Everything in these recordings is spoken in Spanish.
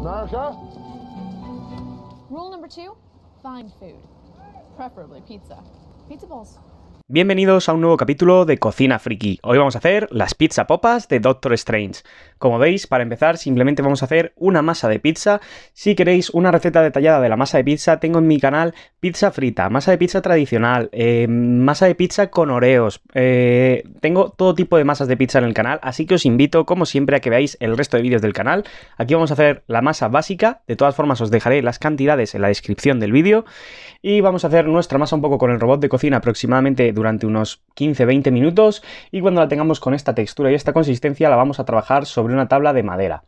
America? Rule number two, find food, preferably pizza. Pizza bowls. Bienvenidos a un nuevo capítulo de Cocina Friki. Hoy vamos a hacer las pizza popas de Doctor Strange. Como veis, para empezar simplemente vamos a hacer una masa de pizza. Si queréis una receta detallada de la masa de pizza, tengo en mi canal pizza frita, masa de pizza tradicional, eh, masa de pizza con oreos. Eh, tengo todo tipo de masas de pizza en el canal, así que os invito como siempre a que veáis el resto de vídeos del canal. Aquí vamos a hacer la masa básica, de todas formas os dejaré las cantidades en la descripción del vídeo. Y vamos a hacer nuestra masa un poco con el robot de cocina aproximadamente durante unos 15-20 minutos y cuando la tengamos con esta textura y esta consistencia la vamos a trabajar sobre una tabla de madera.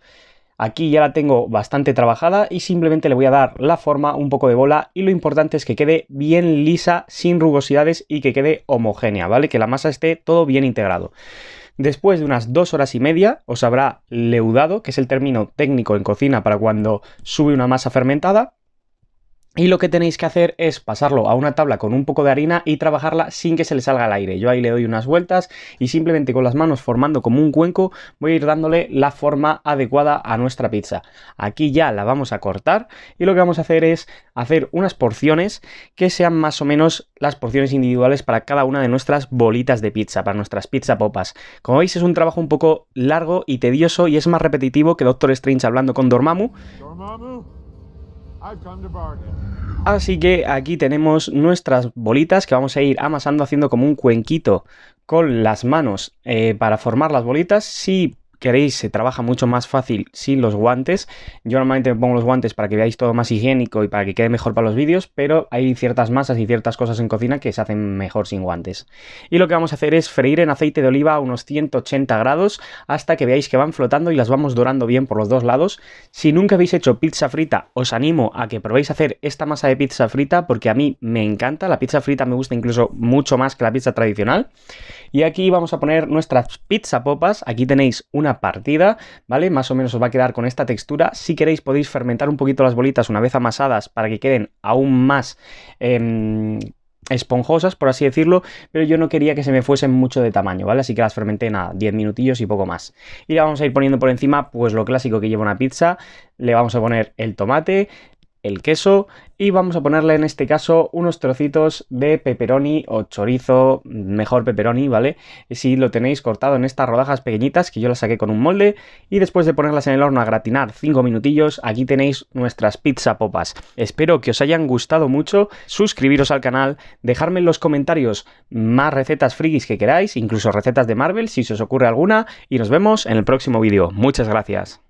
Aquí ya la tengo bastante trabajada y simplemente le voy a dar la forma, un poco de bola y lo importante es que quede bien lisa, sin rugosidades y que quede homogénea, ¿vale? Que la masa esté todo bien integrado. Después de unas dos horas y media os habrá leudado, que es el término técnico en cocina para cuando sube una masa fermentada, y lo que tenéis que hacer es pasarlo a una tabla con un poco de harina y trabajarla sin que se le salga el aire. Yo ahí le doy unas vueltas y simplemente con las manos formando como un cuenco voy a ir dándole la forma adecuada a nuestra pizza. Aquí ya la vamos a cortar y lo que vamos a hacer es hacer unas porciones que sean más o menos las porciones individuales para cada una de nuestras bolitas de pizza, para nuestras pizza popas. Como veis es un trabajo un poco largo y tedioso y es más repetitivo que Doctor Strange hablando con Dormamu. Dormammu. Así que aquí tenemos nuestras bolitas que vamos a ir amasando haciendo como un cuenquito con las manos eh, para formar las bolitas. Si queréis se trabaja mucho más fácil sin los guantes. Yo normalmente me pongo los guantes para que veáis todo más higiénico y para que quede mejor para los vídeos, pero hay ciertas masas y ciertas cosas en cocina que se hacen mejor sin guantes. Y lo que vamos a hacer es freír en aceite de oliva a unos 180 grados hasta que veáis que van flotando y las vamos dorando bien por los dos lados. Si nunca habéis hecho pizza frita, os animo a que probéis hacer esta masa de pizza frita porque a mí me encanta. La pizza frita me gusta incluso mucho más que la pizza tradicional. Y aquí vamos a poner nuestras pizza popas. Aquí tenéis una partida, ¿vale? Más o menos os va a quedar con esta textura. Si queréis podéis fermentar un poquito las bolitas una vez amasadas para que queden aún más... Em, esponjosas, por así decirlo, pero yo no quería que se me fuesen mucho de tamaño, ¿vale? Así que las fermenté nada, 10 minutillos y poco más. Y le vamos a ir poniendo por encima, pues lo clásico que lleva una pizza, le vamos a poner el tomate, el queso y vamos a ponerle en este caso unos trocitos de pepperoni o chorizo, mejor pepperoni, ¿vale? Si lo tenéis cortado en estas rodajas pequeñitas que yo las saqué con un molde y después de ponerlas en el horno a gratinar 5 minutillos, aquí tenéis nuestras pizza popas. Espero que os hayan gustado mucho, suscribiros al canal, dejarme en los comentarios más recetas frikis que queráis, incluso recetas de Marvel si se os ocurre alguna y nos vemos en el próximo vídeo. Muchas gracias.